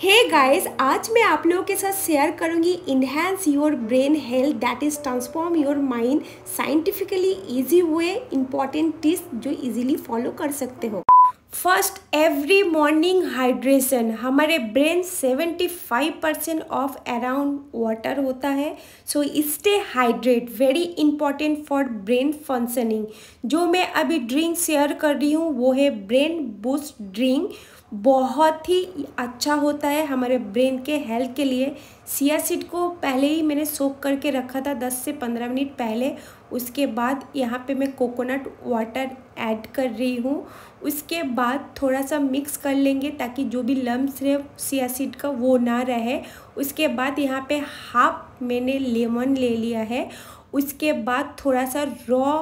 हे hey guys आज मैं आप लोगों के साथ शेयर करूंगी enhance your brain health that is transform your mind scientifically easy way important tips जो इजीली फॉलो कर सकते हो फर्स्ट एवरी मॉर्निंग हाइड्रेशन हमारे brain 75 percent of around water होता है so stay hydrate very important for brain functioning जो मैं अभी ड्रिंक शेयर कर रही हूँ वो है ब्रेन बूस्ट ड्रिंक बहुत ही अच्छा होता है हमारे ब्रेन के हेल्थ के लिए सिया सीड को पहले ही मैंने सोख करके रखा था दस से पंद्रह मिनट पहले उसके बाद यहाँ पे मैं कोकोनट वाटर ऐड कर रही हूँ उसके बाद थोड़ा सा मिक्स कर लेंगे ताकि जो भी लम्ब रहे सिया सीड का वो ना रहे उसके बाद यहाँ पे हाफ मैंने लेमन ले लिया है उसके बाद थोड़ा सा रॉ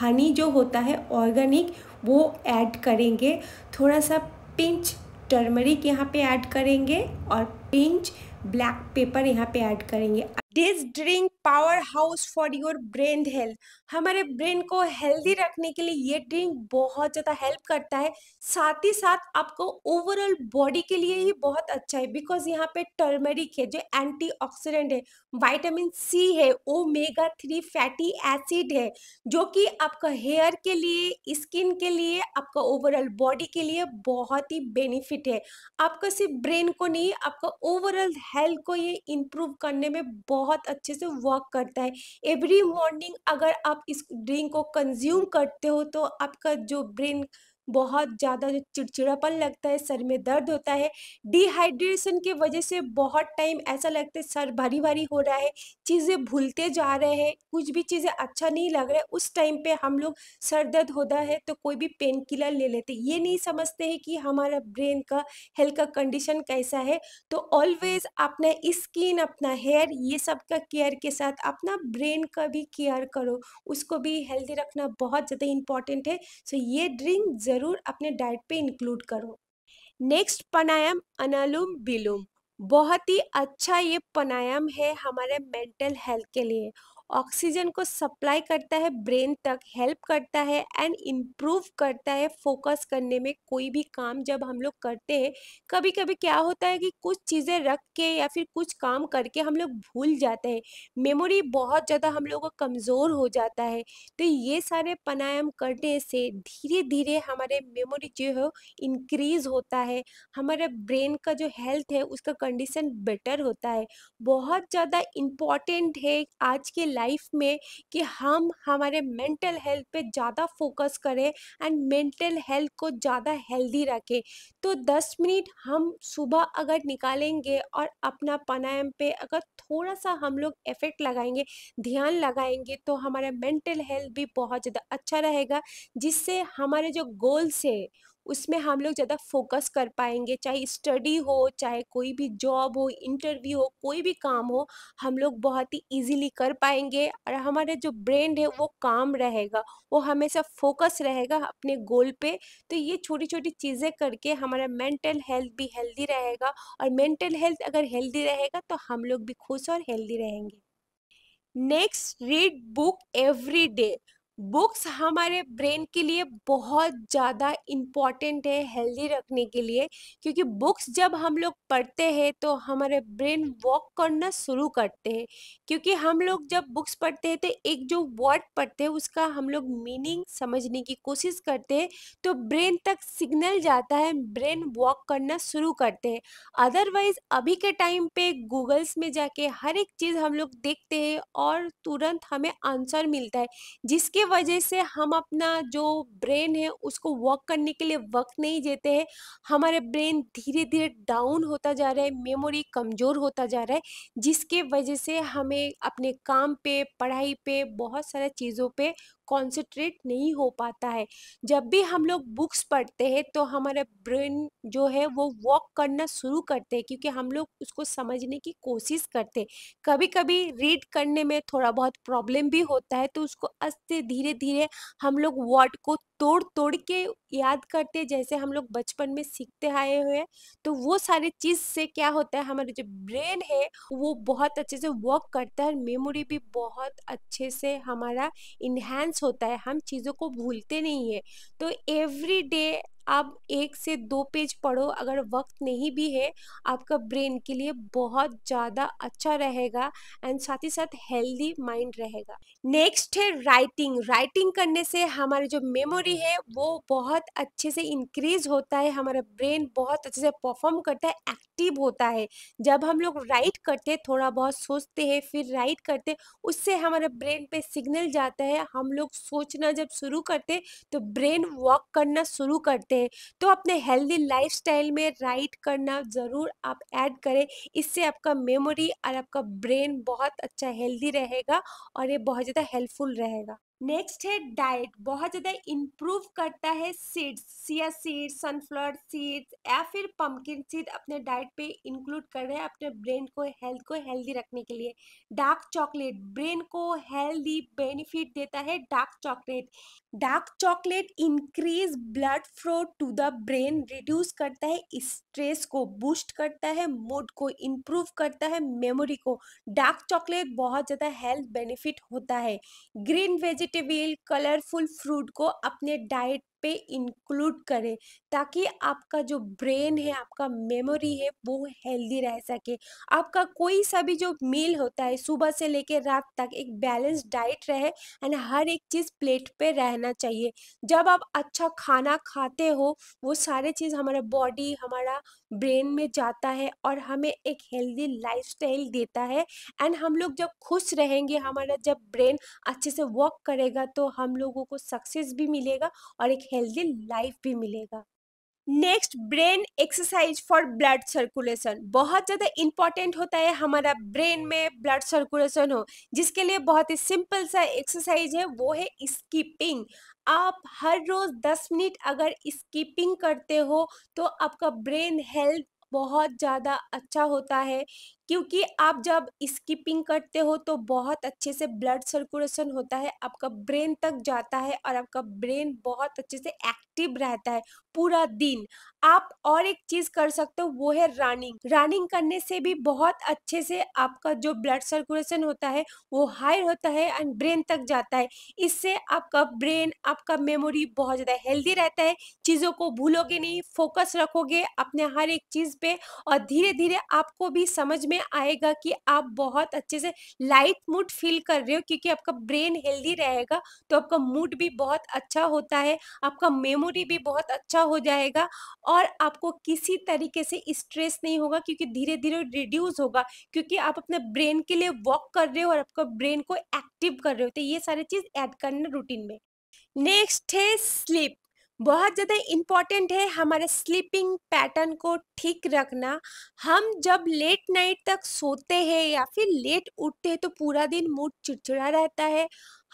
हनी जो होता है ऑर्गेनिक वो ऐड करेंगे थोड़ा सा पिंच टर्मरिक यहाँ पे ऐड करेंगे और पिंच ब्लैक पेपर यहाँ पे ऐड करेंगे this drink power house for your brain health हमारे ब्रेन को हेल्दी रखने के लिए ये ड्रिंक बहुत ज़्यादा हेल्प करता है साथ ही साथ आपको ओवरऑल बॉडी के लिए ही बहुत अच्छा है बिकॉज यहाँ पे टर्मरिक है जो एंटीऑक्सीडेंट है वाइटामिन सी है ओमेगा थ्री फैटी एसिड है जो कि आपका हेयर के लिए स्किन के लिए आपका ओवरऑल बॉडी के लिए बहुत ही बेनिफिट है आपका सिर्फ ब्रेन को नहीं आपका ओवरऑल हेल्थ को ये इम्प्रूव करने में बहुत बहुत अच्छे से वर्क करता है एवरी मॉर्निंग अगर आप इस ड्रिंक को कंज्यूम करते हो तो आपका जो ब्रेन बहुत ज़्यादा जो चिड़चिड़ापन लगता है सर में दर्द होता है डिहाइड्रेशन के वजह से बहुत टाइम ऐसा लगता है सर भारी भारी हो रहा है चीज़ें भूलते जा रहे हैं कुछ भी चीज़ें अच्छा नहीं लग रहा है उस टाइम पे हम लोग सर दर्द होता है तो कोई भी पेन किलर ले लेते ये नहीं समझते हैं कि हमारा ब्रेन का हेल्थ का कंडीशन कैसा है तो ऑलवेज अपना स्किन अपना हेयर ये सब का केयर के साथ अपना ब्रेन का भी केयर करो उसको भी हेल्दी रखना बहुत ज़्यादा इम्पॉर्टेंट है सो ये ड्रिंक ज़रूर अपने डाइट पे इंक्लूड करो नेक्स्ट प्राणायाम अनालुम विलोम बहुत ही अच्छा ये प्राणायाम है हमारे मेंटल हेल्थ के लिए ऑक्सीजन को सप्लाई करता है ब्रेन तक हेल्प करता है एंड इम्प्रूव करता है फोकस करने में कोई भी काम जब हम लोग करते हैं कभी कभी क्या होता है कि कुछ चीज़ें रख के या फिर कुछ काम करके हम लोग भूल जाते हैं मेमोरी बहुत ज़्यादा हम लोग का कमज़ोर हो जाता है तो ये सारे प्राणायाम करने से धीरे धीरे हमारे मेमोरी जो है इंक्रीज होता है हमारे ब्रेन का जो हेल्थ है उसका कंडीशन बेटर होता है बहुत ज़्यादा इम्पॉर्टेंट है आज के लाइफ में कि हम हमारे मेंटल हेल्थ पे ज़्यादा फोकस करें एंड मेंटल हेल्थ को ज़्यादा हेल्दी रखें तो 10 मिनट हम सुबह अगर निकालेंगे और अपना प्राणायाम पे अगर थोड़ा सा हम लोग इफेक्ट लगाएंगे ध्यान लगाएंगे तो हमारा मेंटल हेल्थ भी बहुत ज़्यादा अच्छा रहेगा जिससे हमारे जो गोल्स है उसमें हम लोग ज़्यादा फोकस कर पाएंगे चाहे स्टडी हो चाहे कोई भी जॉब हो इंटरव्यू हो कोई भी काम हो हम लोग बहुत ही इजीली कर पाएंगे और हमारे जो ब्रेन है वो काम रहेगा वो हमेशा फोकस रहेगा अपने गोल पे तो ये छोटी छोटी चीज़ें करके हमारा मेंटल हेल्थ भी हेल्दी रहेगा और मेंटल हेल्थ अगर हेल्दी रहेगा तो हम लोग भी खुश और हेल्दी रहेंगे next read book every day books हमारे ब्रेन के लिए बहुत ज़्यादा इम्पॉर्टेंट है हेल्दी रखने के लिए क्योंकि बुक्स जब हम लोग पढ़ते हैं तो हमारे ब्रेन वॉक करना शुरू करते हैं क्योंकि हम लोग जब बुक्स पढ़ते हैं तो एक जो वर्ड पढ़ते हैं उसका हम लोग मीनिंग समझने की कोशिश करते हैं तो ब्रेन तक सिग्नल जाता है ब्रेन वॉक करना शुरू करते हैं अदरवाइज़ अभी के टाइम पे गूगल्स में जाके हर एक चीज़ हम लोग देखते हैं और तुरंत हमें आंसर मिलता है जिसके वजह से हम अपना जो ब्रेन है उसको वर्क करने के लिए वक्त नहीं देते हैं हमारे ब्रेन धीरे धीरे डाउन होता जा रहा है मेमोरी कमज़ोर होता जा रहा है जिसके वजह से हमें अपने काम पे पढ़ाई पे बहुत सारे चीज़ों पे कॉन्सेंट्रेट नहीं हो पाता है जब भी हम लोग बुक्स पढ़ते हैं तो हमारा ब्रेन जो है वो वॉक करना शुरू करते हैं क्योंकि हम लोग उसको समझने की कोशिश करते हैं कभी कभी रीड करने में थोड़ा बहुत प्रॉब्लम भी होता है तो उसको अस्ते धीरे धीरे हम लोग वर्ड को तोड़ तोड़ के याद करते जैसे हम लोग बचपन में सीखते आए हुए तो वो सारे चीज़ से क्या होता है हमारा जो ब्रेन है वो बहुत अच्छे से वर्क करता है मेमोरी भी बहुत अच्छे से हमारा इन्हेंस होता है हम चीज़ों को भूलते नहीं है तो एवरी डे आप एक से दो पेज पढ़ो अगर वक्त नहीं भी है आपका ब्रेन के लिए बहुत ज़्यादा अच्छा रहेगा एंड साथ ही साथ हेल्दी माइंड रहेगा नेक्स्ट है राइटिंग राइटिंग करने से हमारी जो मेमोरी है वो बहुत अच्छे से इंक्रीज होता है हमारा ब्रेन बहुत अच्छे से परफॉर्म करता है एक्टिव होता है जब हम लोग राइट करते थोड़ा बहुत सोचते हैं फिर राइट करते उससे हमारे ब्रेन पे सिग्नल जाता है हम लोग सोचना जब शुरू करते तो ब्रेन वॉक करना शुरू करते हैं तो अपने हेल्दी लाइफ में राइट करना ज़रूर आप ऐड करें इससे आपका मेमोरी और आपका ब्रेन बहुत अच्छा हेल्दी रहेगा और ये बहुत ज़्यादा हेल्पफुल रहेगा नेक्स्ट है डाइट बहुत ज़्यादा इम्प्रूव करता है seeds chia seeds sunflower seeds या फिर पम्पकिन सीड अपने डाइट पे इंक्लूड कर रहे हैं अपने ब्रेन को हेल्थ को हेल्दी रखने के लिए डार्क चॉकलेट ब्रेन को हेल्दी बेनिफिट देता है dark chocolate dark chocolate increase blood flow to the brain reduce करता है स्ट्रेस को बूस्ट करता है मूड को इम्प्रूव करता है मेमोरी को डार्क चॉकलेट बहुत ज़्यादा हेल्थ बेनिफिट होता है ग्रीन वेजिटेबल कलरफुल फ्रूट को अपने डाइट पे इंक्लूड करें ताकि आपका जो ब्रेन है हम्म। आपका मेमोरी है वो हेल्दी रह सके आपका कोई सा भी जो मील होता है सुबह से लेकर रात तक एक बैलेंस डाइट रहे एंड हर एक चीज़ प्लेट पे रहना चाहिए जब आप अच्छा खाना खाते हो वो सारे चीज़ हमारा बॉडी हमारा ब्रेन में जाता है और हमें एक हेल्दी लाइफस्टाइल देता है एंड हम लोग जब खुश रहेंगे हमारा जब ब्रेन अच्छे से वर्क करेगा तो हम लोगों को सक्सेस भी मिलेगा और एक हेल्दी लाइफ भी मिलेगा next brain exercise for blood circulation बहुत ज़्यादा इम्पॉर्टेंट होता है हमारा ब्रेन में ब्लड सर्कुलेशन हो जिसके लिए बहुत ही सिंपल सा एक्सरसाइज है वो है स्कीपिंग आप हर रोज़ दस मिनट अगर स्कीपिंग करते हो तो आपका ब्रेन हेल्थ बहुत ज़्यादा अच्छा होता है क्योंकि आप जब स्किपिंग करते हो तो बहुत अच्छे से ब्लड सर्कुलेशन होता है आपका ब्रेन तक जाता है और आपका ब्रेन बहुत अच्छे से एक्टिव रहता है पूरा दिन आप और एक चीज कर सकते हो वो है रनिंग रनिंग करने से भी बहुत अच्छे से आपका जो ब्लड सर्कुलेशन होता है वो हाई होता है एंड ब्रेन तक जाता है इससे आपका ब्रेन आपका मेमोरी बहुत ज़्यादा हेल्दी रहता है चीज़ों को भूलोगे नहीं फोकस रखोगे अपने हर एक चीज़ पे और धीरे धीरे आपको भी समझ में में आएगा कि आप बहुत अच्छे से लाइट मूड फील कर रहे हो क्योंकि आपका ब्रेन हेल्दी रहेगा तो आपका मूड भी बहुत अच्छा होता है आपका मेमोरी भी बहुत अच्छा हो जाएगा और आपको किसी तरीके से स्ट्रेस नहीं होगा क्योंकि धीरे धीरे रिड्यूस होगा क्योंकि आप अपने ब्रेन के लिए वॉक कर रहे हो और आपका ब्रेन को एक्टिव कर रहे हो तो ये सारी चीज़ ऐड करना रूटीन में नेक्स्ट है स्लीप बहुत ज़्यादा इम्पॉर्टेंट है हमारे स्लीपिंग पैटर्न को ठीक रखना हम जब लेट नाइट तक सोते हैं या फिर लेट उठते हैं तो पूरा दिन मूड चिड़चिड़ा रहता है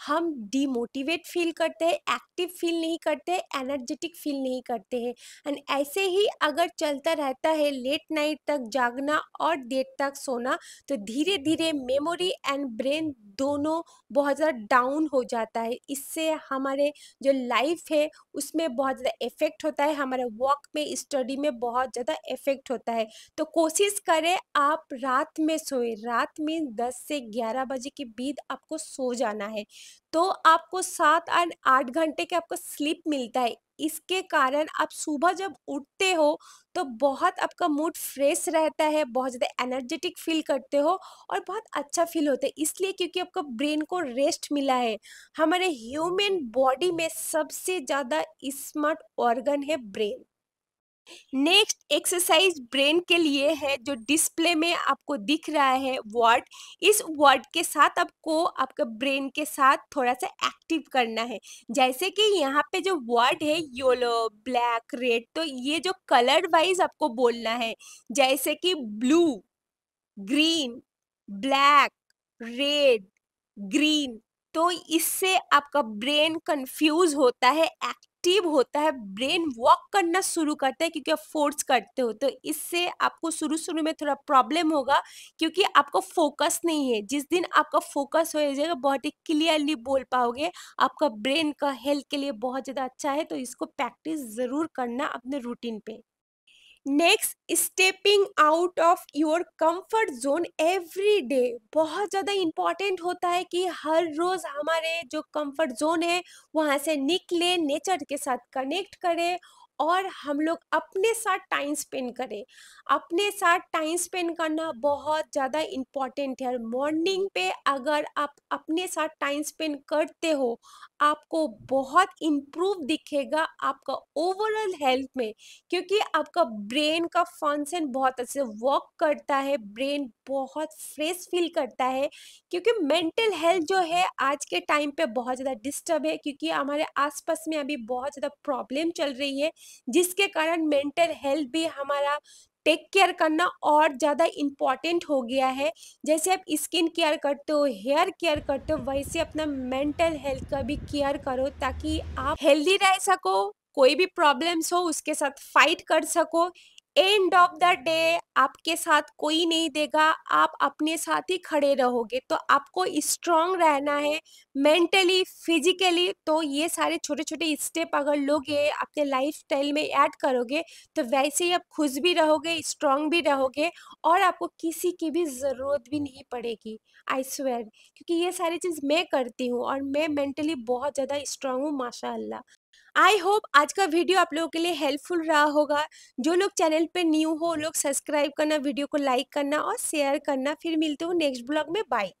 हम डीमोटिवेट फील करते हैं एक्टिव फील नहीं करते एनर्जेटिक फील नहीं करते हैं एंड ऐसे ही अगर चलता रहता है लेट नाइट तक जागना और देर तक सोना तो धीरे धीरे मेमोरी एंड ब्रेन दोनों बहुत ज़्यादा डाउन हो जाता है इससे हमारे जो लाइफ है उसमें बहुत ज़्यादा इफ़ेक्ट होता है हमारे वर्क में स्टडी में बहुत ज़्यादा इफ़ेक्ट होता है तो कोशिश करें आप रात में सोए रात में 10 से 11 बजे के बीच आपको सो जाना है तो आपको सात आठ आठ घंटे के आपको स्लीप मिलता है इसके कारण आप सुबह जब उठते हो तो बहुत आपका मूड फ्रेश रहता है बहुत ज़्यादा एनर्जेटिक फील करते हो और बहुत अच्छा फील होता है इसलिए क्योंकि आपका ब्रेन को रेस्ट मिला है हमारे ह्यूमन बॉडी में सबसे ज़्यादा स्मार्ट ऑर्गन है ब्रेन नेक्स्ट एक्सरसाइज ब्रेन के लिए है जो डिस्प्ले में आपको दिख रहा है वर्ड इस वर्ड के साथ आपको आपके ब्रेन के साथ थोड़ा सा एक्टिव करना है जैसे कि यहाँ पे जो वर्ड है येलो ब्लैक रेड तो ये जो कलर वाइज आपको बोलना है जैसे कि blue green black red green तो इससे आपका ब्रेन कंफ्यूज होता है एक्टिव एक्टिव होता है ब्रेन वॉक करना शुरू करता है क्योंकि आप फोर्स करते हो तो इससे आपको शुरू शुरू में थोड़ा प्रॉब्लम होगा क्योंकि आपका फोकस नहीं है जिस दिन आपका फोकस हो जाएगा बहुत ही क्लियरली बोल पाओगे आपका ब्रेन का हेल्थ के लिए बहुत ज़्यादा अच्छा है तो इसको प्रैक्टिस ज़रूर करना अपने रूटीन पे next stepping out of your comfort zone every day बहुत ज़्यादा इम्पॉर्टेंट होता है कि हर रोज़ हमारे जो कंफर्ट जोन है वहाँ से निकले नेचर के साथ कनेक्ट करें और हम लोग अपने साथ टाइम स्पेंड करें अपने साथ टाइम स्पेंड करना बहुत ज़्यादा इम्पॉर्टेंट है मॉर्निंग पे अगर आप अपने साथ टाइम स्पेंड करते हो आपको बहुत इम्प्रूव दिखेगा आपका ओवरऑल हेल्थ में क्योंकि आपका ब्रेन का फंक्शन बहुत अच्छे से वर्क करता है ब्रेन बहुत फ्रेश फील करता है क्योंकि मेंटल हेल्थ जो है आज के टाइम पे बहुत ज़्यादा डिस्टर्ब है क्योंकि हमारे आसपास में अभी बहुत ज़्यादा प्रॉब्लम चल रही है जिसके कारण मेंटल हेल्थ भी हमारा टेक केयर करना और ज़्यादा इम्पॉर्टेंट हो गया है जैसे आप स्किन केयर करते हो हेयर केयर करते हो वैसे अपना मेंटल हेल्थ का भी केयर करो ताकि आप हेल्दी रह सको कोई भी प्रॉब्लम्स हो उसके साथ फाइट कर सको एंड ऑफ द डे आपके साथ कोई नहीं देगा आप अपने साथ ही खड़े रहोगे तो आपको स्ट्रांग रहना है मेंटली फिजिकली तो ये सारे छोटे छोटे स्टेप अगर लोगे अपने लाइफ स्टाइल में ऐड करोगे तो वैसे ही आप खुश भी रहोगे स्ट्रांग भी रहोगे और आपको किसी की भी ज़रूरत भी नहीं पड़ेगी आई स्वेयर क्योंकि ये सारी चीज़ मैं करती हूँ और मैं मेंटली बहुत ज़्यादा स्ट्रांग हूँ माशा आई होप आज का वीडियो आप लोगों के लिए हेल्पफुल रहा होगा जो लोग चैनल पे न्यू हो लोग सब्सक्राइब करना वीडियो को लाइक करना और शेयर करना फिर मिलते हो नेक्स्ट ब्लॉग में बाई